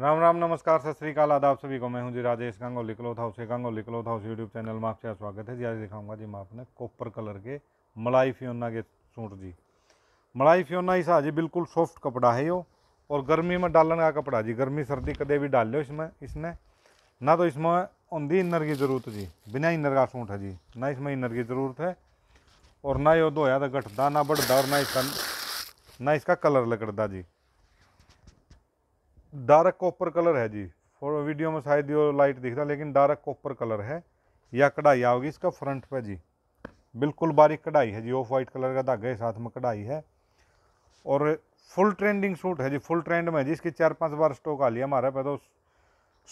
राम राम नमस्कार सत श्रीकाल आदाब सभी को मैं हूं जी राजेश गांगो लो था उसे गांगो लो था उस यूट्यूब चैनल में आपका स्वागत है जी आज दिखाऊंगा जी मैं आपने कॉपर कलर के मलाई फ्योना के सूट जी मलाई फ्योना सा जी बिल्कुल सॉफ्ट कपड़ा है यो और गर्मी में डालने का कपड़ा जी गर्मी सर्दी कदे भी डाल लो इसमें इसने ना तो इसमें ओंधी इनर की ज़रूरत जी बिना इनर का सूट है जी ना इसमें इनर की ज़रूरत है और ना यो धोया तो घटता ना बढ़ता और ना इसका ना इसका कलर लकड़ता जी डार्क कॉपर कलर है जी वीडियो में शायद ये लाइट दिख रहा लेकिन डार्क कॉपर कलर है या कढ़ाई आओगी इसका फ्रंट पे जी बिल्कुल बारीक कढ़ाई है जी ऑफ वाइट कलर का धागा साथ में कढ़ाई है और फुल ट्रेंडिंग सूट है जी फुल ट्रेंड में जी इसकी चार पांच बार स्टॉक आ लिया हमारे पे तो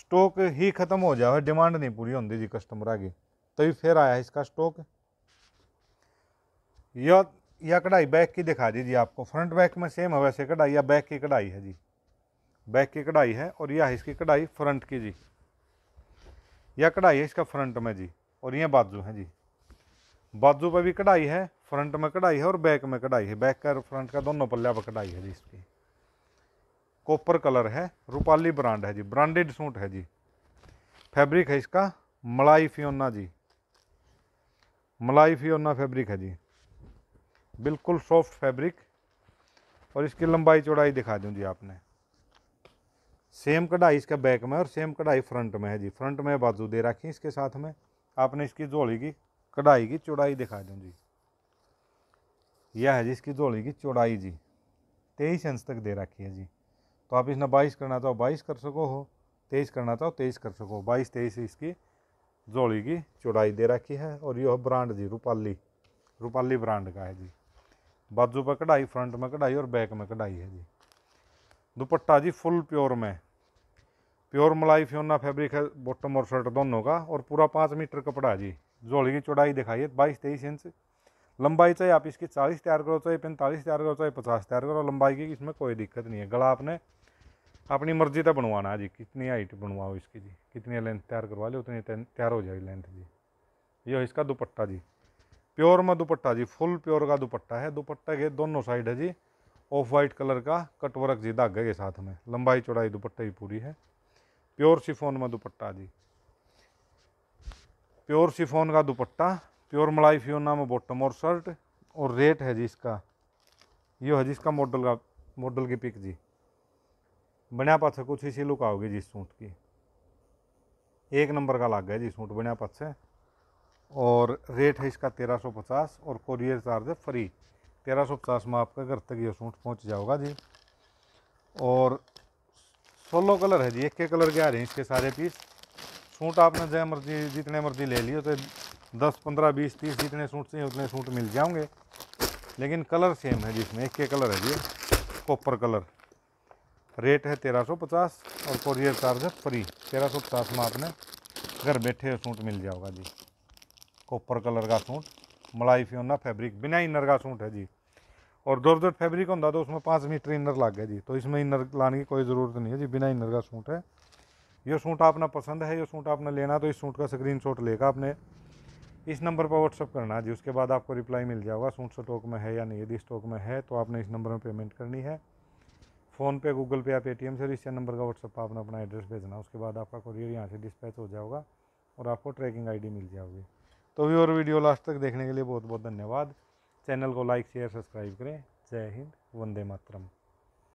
स्टॉक ही ख़त्म हो जाए डिमांड नहीं पूरी होती जी कस्टमर आगे तभी तो फिर आया इसका स्टॉक यह या कढ़ाई बैक की दिखा दी जी आपको फ्रंट बैक में सेम है वैसे कढ़ाई या बैक की कढ़ाई है जी बैक की कढ़ाई है और यह है इसकी कढ़ाई फ्रंट की जी यह कढ़ाई है इसका फ्रंट में जी और यह बाजू है जी बाजू पर भी कढ़ाई है फ्रंट में कढ़ाई है और बैक में कढ़ाई है बैक का फ्रंट का दोनों पल्ला पर कढ़ाई है जी इसकी कॉपर कलर है रूपाली ब्रांड है जी ब्रांडेड सूट है जी फैब्रिक है इसका मलाई फियोना जी मलाई फियोना फैब्रिक है जी बिल्कुल सॉफ्ट फैब्रिक और इसकी लंबाई चौड़ाई दिखा दूँ जी आपने सेम कढ़ाई इसका बैक में और सेम कढ़ाई फ्रंट में है जी फ्रंट में बाजू दे रखी इसके साथ में आपने इसकी झोली की कढ़ाई की चौड़ाई दिखा दूँ जी यह है जी इसकी झोली की चौड़ाई जी तेईस इंच तक दे रखी है जी तो आप इसने बाईस करना चाहो बाईस कर सको हो तेईस करना चाहो तेईस कर सको बाईस तेईस इसकी जोड़ी की चौड़ाई दे रखी है और यह ब्रांड जी रूपाली रूपाली ब्रांड का है जी बाजू पर कढ़ाई फ्रंट में कढ़ाई और बैक में कढ़ाई है जी दुपट्टा जी फुल प्योर में प्योर मलाई फ्योना फैब्रिक है बॉटम और शर्ट दोनों का और पूरा पाँच मीटर कपड़ा जी जोड़ी की चौड़ाई दिखाइए बाईस तेईस इंच लंबाई चाहिए आप इसकी चालीस तैयार करो चाहे पैंतालीस तैयार करो चाहे पचास तैयार करो लंबाई की इसमें कोई दिक्कत नहीं है गला आपने अपनी मर्जी तो बनवाना है जी कितनी हाइट बनवाओ इसकी जी कितनी लेंथ तैयार करवा लो उतनी तैयार हो जाएगी लेंथ जी ये इसका दुपट्टा जी प्योर में दुपट्टा जी फुल प्योर का दुपट्टा है दुपट्टे के दोनों साइड है जी ऑफ वाइट कलर का कटवर्क जी धागे के साथ में लंबाई चौड़ाई दुपट्टे की पूरी है प्योर शिफोन में दुपट्टा जी प्योर शिफोन का दुपट्टा प्योर मलाई फ्योना में बॉटम और शर्ट और रेट है जी इसका ये है जी इसका मॉडल का मॉडल की पिक जी बनिया पाछ कुछ इसी लुक आओगे जी सूट की एक नंबर का लाग है जी सूट बनया पथ से और रेट है इसका तेरह सौ पचास और कोरियर चार्ज है फ्री तेरह सौ पचास में आपके घर तक ये सूट पहुंच जाओगा जी और सोलो कलर है जी एक के कलर के आ रहे हैं इसके सारे पीस सूट आपने जय मर्जी जितने मर्जी ले लियो तो दस पंद्रह बीस तीस जितने सूट चाहिए उतने सूट मिल जाएंगे लेकिन कलर सेम है जिसमें एक के कलर है जी कॉपर कलर रेट है तेरह सौ पचास और कोरियर चार्ज है फ्री तेरह सौ पचास में आपने घर बैठे सूट मिल जाओगे जी कॉपर कलर का सूट मलाई फ्योना फैब्रिक बिना इनर का सूट है जी और डोरजट फैब्रिक होता तो उसमें पाँच मीटर इनर लग गया जी तो इसमें इनर लाने की कोई ज़रूरत नहीं है जी बिना इनर का सूट है ये सूट आपना पसंद है ये सूट आपने लेना तो इस सूट का स्क्रीन शॉट लेकर आपने इस नंबर पर व्हाट्सअप करना जी उसके बाद आपको रिप्लाई मिल जाएगा सूट स्टॉक में है या नहीं यदि स्टॉक में है तो आपने इस नंबर में पेमेंट करनी है फ़ोन पे गूगल पे या पेटीएम से इसी नंबर का व्हाट्सअप पर आपने अपना एड्रेस भेजना उसके बाद आपका कुरियर यहाँ से डिस्पैच हो जाएगा और आपको ट्रैकिंग आईडी मिल जाएगी तो भी और वीडियो लास्ट तक देखने के लिए बहुत बहुत धन्यवाद चैनल को लाइक शेयर सब्सक्राइब करें जय हिंद वंदे मातरम